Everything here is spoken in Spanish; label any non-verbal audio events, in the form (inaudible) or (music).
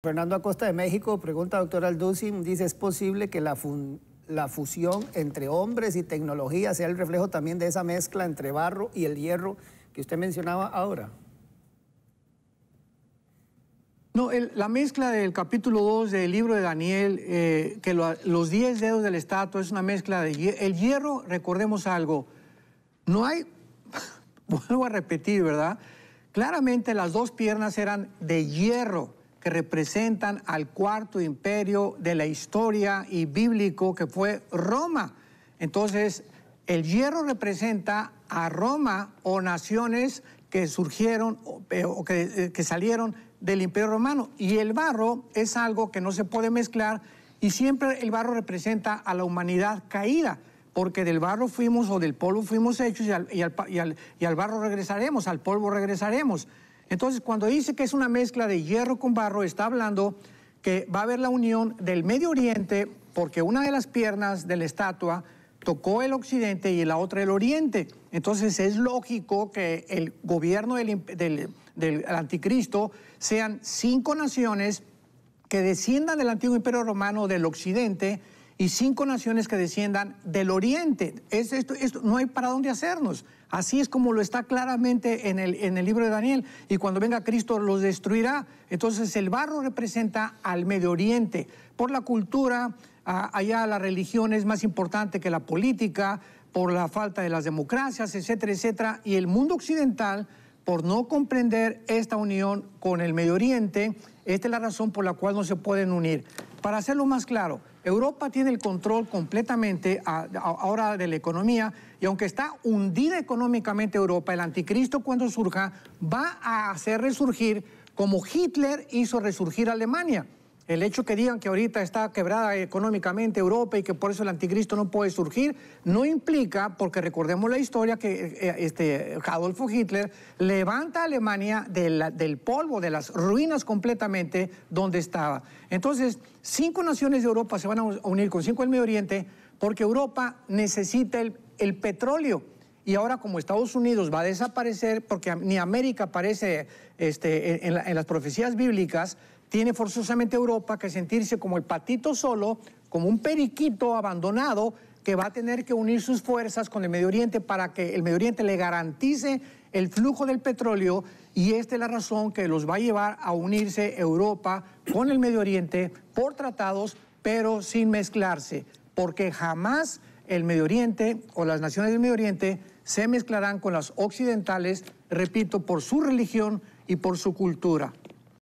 Fernando Acosta de México pregunta, doctor Aldusin, dice, ¿es posible que la, fusión entre hombres y tecnología sea el reflejo también de esa mezcla entre barro y el hierro que usted mencionaba ahora? No, la mezcla del capítulo 2 del libro de Daniel, eh, que los 10 dedos del estatua es una mezcla de... El hierro, recordemos algo, no hay, (laughs) vuelvo a repetir, ¿verdad? Claramente las dos piernas eran de hierro que representan al cuarto imperio de la historia y bíblico que fue Roma. Entonces, el hierro representa a Roma o naciones que surgieron o eh, eh, que, salieron del imperio romano. Y el barro es algo que no se puede mezclar y siempre el barro representa a la humanidad caída, porque del barro fuimos o del polvo fuimos hechos y al barro regresaremos, al polvo regresaremos. Entonces, cuando dice que es una mezcla de hierro con barro, está hablando que va a haber la unión del Medio Oriente, porque una de las piernas de la estatua tocó el occidente y la otra el oriente. Entonces es lógico que el gobierno del, anticristo sean cinco naciones que desciendan del antiguo imperio romano del occidente y cinco naciones que desciendan del oriente. esto, esto, no hay para dónde hacernos. Así es como lo está claramente en el, en el libro de Daniel. Y cuando venga Cristo los destruirá. Entonces el barro representa al Medio Oriente. Por la cultura, allá la religión es más importante que la política, por la falta de las democracias, etcétera, etcétera. Y el mundo occidental, por no comprender esta unión con el Medio Oriente, esta es la razón por la cual no se pueden unir. Para hacerlo más claro, Europa tiene el control completamente ahora de la economía y aunque está hundida económicamente Europa, el anticristo cuando surja va a hacer resurgir como Hitler hizo resurgir Alemania el hecho que digan que ahorita está quebrada económicamente Europa y que por eso el anticristo no puede surgir, no implica, porque recordemos la historia, que eh, eh, este, Adolfo Hitler levanta a Alemania del polvo, de las ruinas completamente donde estaba. Entonces, cinco naciones de Europa se van a unir con cinco del Medio Oriente porque Europa necesita el, petróleo y ahora como Estados Unidos va a desaparecer porque ni América aparece este, en, las profecías bíblicas, tiene forzosamente Europa que sentirse como el patito solo, como un periquito abandonado que va a tener que unir sus fuerzas con el Medio Oriente para que el Medio Oriente le garantice el flujo del petróleo y esta es la razón que los va a llevar a unirse Europa con el Medio Oriente por tratados, pero sin mezclarse, porque jamás el Medio Oriente o las naciones del Medio Oriente se mezclarán con las occidentales, repito, por su religión y por su cultura.